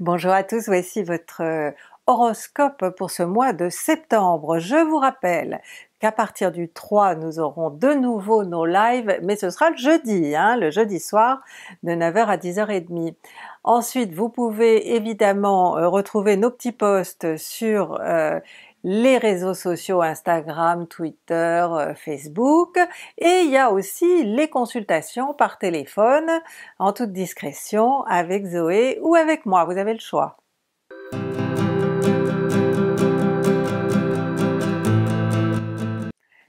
Bonjour à tous, voici votre euh, horoscope pour ce mois de septembre. Je vous rappelle qu'à partir du 3 nous aurons de nouveau nos lives, mais ce sera le jeudi, hein, le jeudi soir de 9h à 10h30. Ensuite vous pouvez évidemment euh, retrouver nos petits posts sur euh, les réseaux sociaux Instagram, Twitter, euh, Facebook et il y a aussi les consultations par téléphone en toute discrétion avec Zoé ou avec moi, vous avez le choix.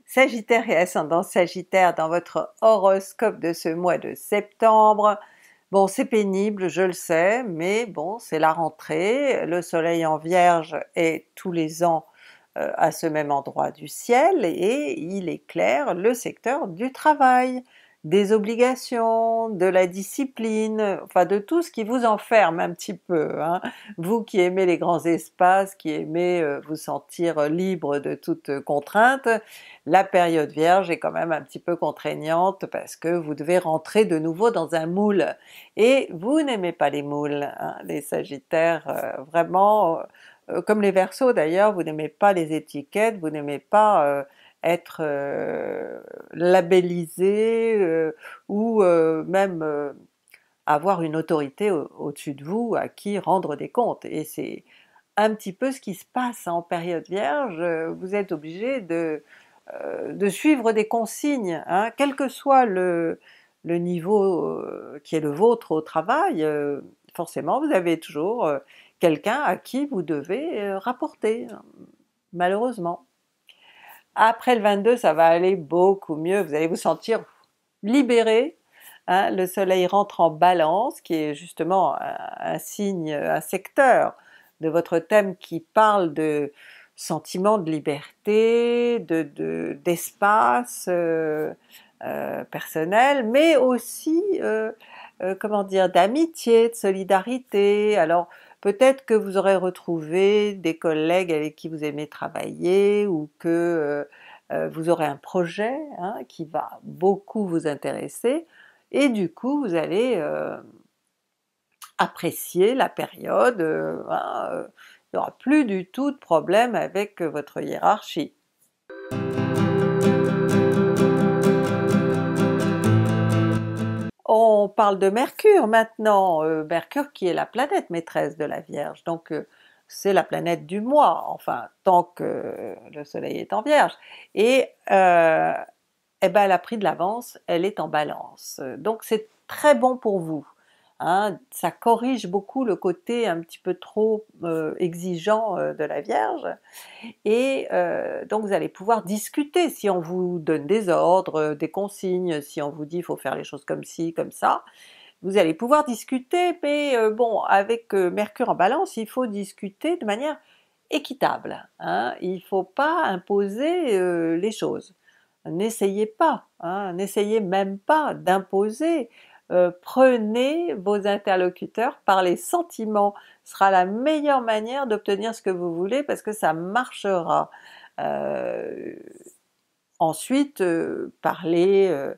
Sagittaire et ascendant Sagittaire dans votre horoscope de ce mois de septembre. Bon c'est pénible, je le sais, mais bon c'est la rentrée, le soleil en vierge est tous les ans euh, à ce même endroit du ciel et il éclaire le secteur du travail, des obligations, de la discipline, enfin de tout ce qui vous enferme un petit peu. Hein. Vous qui aimez les grands espaces, qui aimez euh, vous sentir libre de toute contrainte, la période vierge est quand même un petit peu contraignante parce que vous devez rentrer de nouveau dans un moule. Et vous n'aimez pas les moules, hein, les sagittaires, euh, vraiment euh, comme les versos d'ailleurs, vous n'aimez pas les étiquettes, vous n'aimez pas euh, être euh, labellisé ou même avoir une autorité au-dessus de vous à qui rendre des comptes. Et c'est un petit peu ce qui se passe en période vierge, vous êtes obligé de, suivre des consignes, hein. quel que soit le niveau qui est le vôtre au travail, forcément vous avez toujours quelqu'un à qui vous devez euh, rapporter, euh, malheureusement. Après le 22, ça va aller beaucoup mieux, vous allez vous sentir libéré. Hein. le soleil rentre en balance, qui est justement un, signe, un secteur de votre thème qui parle de sentiments de liberté, d'espace de, de, euh, personnel, mais aussi, comment dire, d'amitié, de solidarité. Alors, Peut-être que vous aurez retrouvé des collègues avec qui vous aimez travailler ou que euh, euh, vous aurez un projet hein, qui va beaucoup vous intéresser et du coup vous allez euh, apprécier la période, hein, il n'y aura plus du tout de problème avec votre hiérarchie. on parle de Mercure maintenant, euh, Mercure qui est la planète maîtresse de la Vierge, donc euh, c'est la planète du mois, enfin tant que le Soleil est en Vierge, et euh, eh ben, elle a pris de l'avance, elle est en Balance, donc c'est très bon pour vous. Hein, ça corrige beaucoup le côté un petit peu trop euh, exigeant euh, de la Vierge. Et euh, donc vous allez pouvoir discuter si on vous donne des ordres, des consignes, si on vous dit il faut faire les choses comme ci, comme ça. Vous allez pouvoir discuter, mais bon, avec Mercure en balance, il faut discuter de manière équitable. Hein. il ne faut pas imposer les choses. N'essayez pas, hein, n'essayez même pas d'imposer euh, prenez vos interlocuteurs par les sentiments, sera la meilleure manière d'obtenir ce que vous voulez parce que ça marchera. Euh, ensuite, euh, parlez,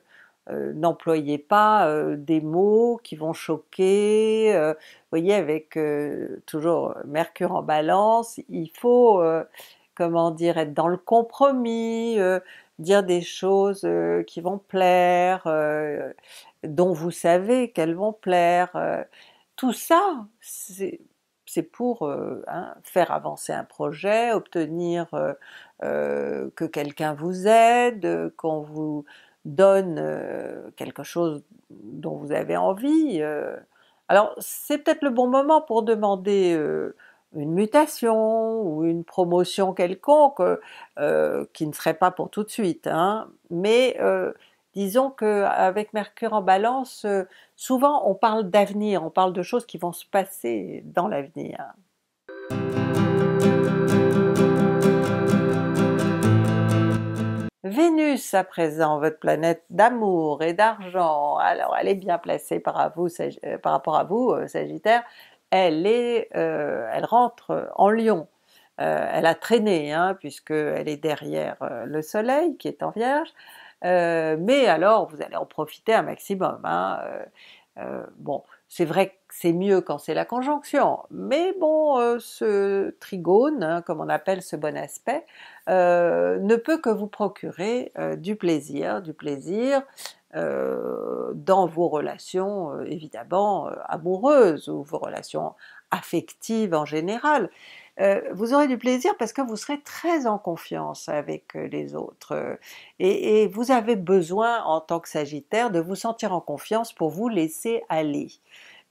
n'employez pas des mots qui vont choquer, vous voyez avec toujours Mercure en balance, il faut comment dire, être dans le compromis, dire des choses qui vont plaire, dont vous savez qu'elles vont plaire. Euh, tout ça, c'est pour euh, hein, faire avancer un projet, obtenir euh, que quelqu'un vous aide, qu'on vous donne quelque chose dont vous avez envie. Alors c'est peut-être le bon moment pour demander une mutation ou une promotion quelconque qui ne serait pas pour tout de suite, hein. mais Disons qu'avec Mercure en balance, euh, souvent on parle d'avenir, on parle de choses qui vont se passer dans l'avenir. Vénus à présent, votre planète d'amour et d'argent. Alors elle est bien placée par, vous, euh, par rapport à vous, euh, Sagittaire. Elle, est, elle rentre en Lion. elle a traîné, hein, puisqu'elle est derrière le Soleil qui est en Vierge. Euh, mais alors vous allez en profiter un maximum. Hein, euh, euh, bon, c'est vrai que c'est mieux quand c'est la conjonction, mais bon, ce trigone, hein, comme on appelle ce bon aspect, ne peut que vous procurer du plaisir, du plaisir dans vos relations évidemment amoureuses ou vos relations affectives en général. Euh, vous aurez du plaisir parce que vous serez très en confiance avec euh, les autres euh, et, vous avez besoin en tant que Sagittaire de vous sentir en confiance pour vous laisser aller.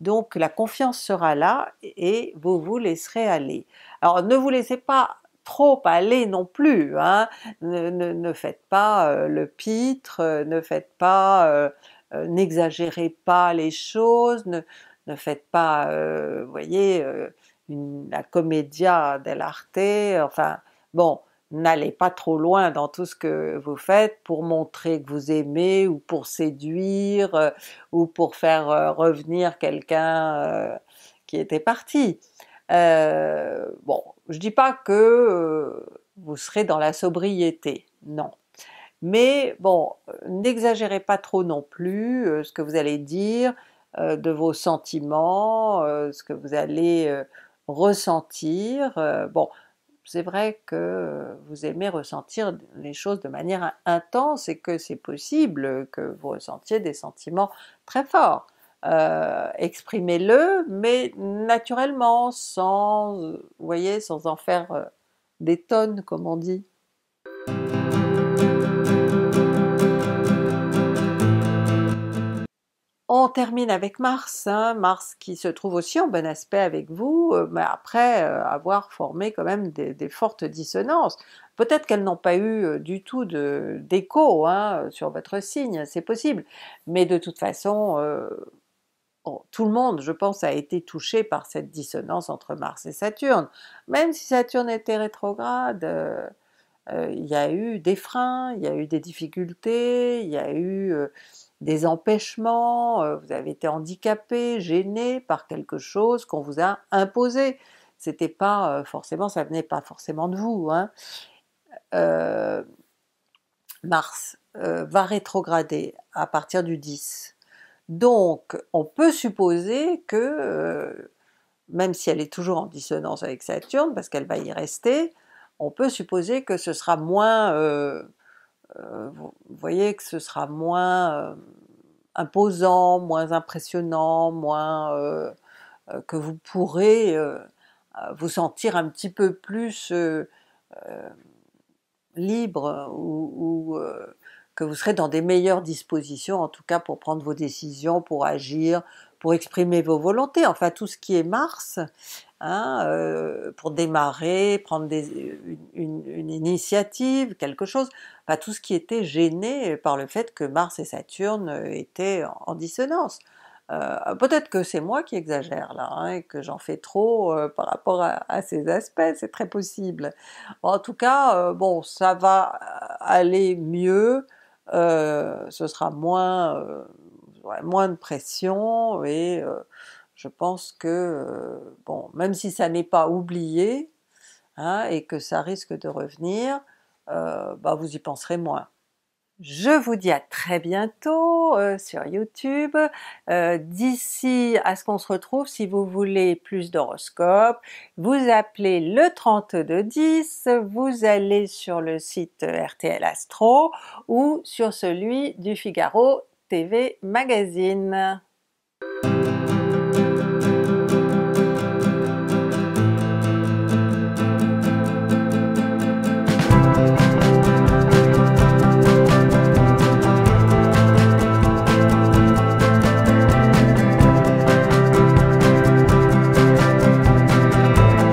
Donc la confiance sera là et vous vous laisserez aller. Alors ne vous laissez pas trop aller non plus, hein. ne, ne, faites pas le pitre, ne faites pas, n'exagérez pas les choses, ne, ne faites pas, voyez, la comédia dell'arte, enfin bon, n'allez pas trop loin dans tout ce que vous faites pour montrer que vous aimez ou pour séduire euh, ou pour faire euh, revenir quelqu'un euh, qui était parti. bon, je dis pas que vous serez dans la sobriété, non. Mais bon, n'exagérez pas trop non plus ce que vous allez dire de vos sentiments, ce que vous allez ressentir. Euh, bon, c'est vrai que vous aimez ressentir les choses de manière intense et que c'est possible que vous ressentiez des sentiments très forts. Euh, exprimez-le, mais naturellement, sans, vous voyez, sans en faire euh, des tonnes, comme on dit. On termine avec Mars, hein. Mars qui se trouve aussi en bon aspect avec vous, euh, mais après euh, avoir formé quand même des, fortes dissonances. Peut-être qu'elles n'ont pas eu euh, du tout d'écho hein, sur votre signe, c'est possible, mais de toute façon, oh, tout le monde, je pense, a été touché par cette dissonance entre Mars et Saturne. Même si Saturne était rétrograde, il y a eu des freins, il y a eu des difficultés, il y a eu des empêchements, euh, vous avez été handicapé, gêné par quelque chose qu'on vous a imposé. C'était pas euh, forcément, ça venait pas forcément de vous. Hein. Euh, mars va rétrograder à partir du 10. Donc on peut supposer que, même si elle est toujours en dissonance avec Saturne, parce qu'elle va y rester, on peut supposer que ce sera moins euh, vous voyez que ce sera moins euh, imposant, moins impressionnant, moins euh, que vous pourrez vous sentir un petit peu plus libre ou, que vous serez dans des meilleures dispositions, en tout cas pour prendre vos décisions, pour agir, pour exprimer vos volontés, enfin tout ce qui est Mars Hein, euh, pour démarrer, prendre une, initiative, quelque chose, tout ce qui était gêné par le fait que Mars et Saturne euh, étaient en, dissonance. Euh, peut-être que c'est moi qui exagère là, hein, et que j'en fais trop par rapport à, ces aspects, c'est très possible. en tout cas, bon, ça va aller mieux, ce sera moins, moins de pression, et je pense que, euh, bon, même si ça n'est pas oublié, hein, et que ça risque de revenir, euh, bah, vous y penserez moins. Je vous dis à très bientôt euh, sur YouTube. D'ici à ce qu'on se retrouve, si vous voulez plus d'horoscopes, vous appelez le 3210, vous allez sur le site RTL Astro ou sur celui du Figaro TV Magazine.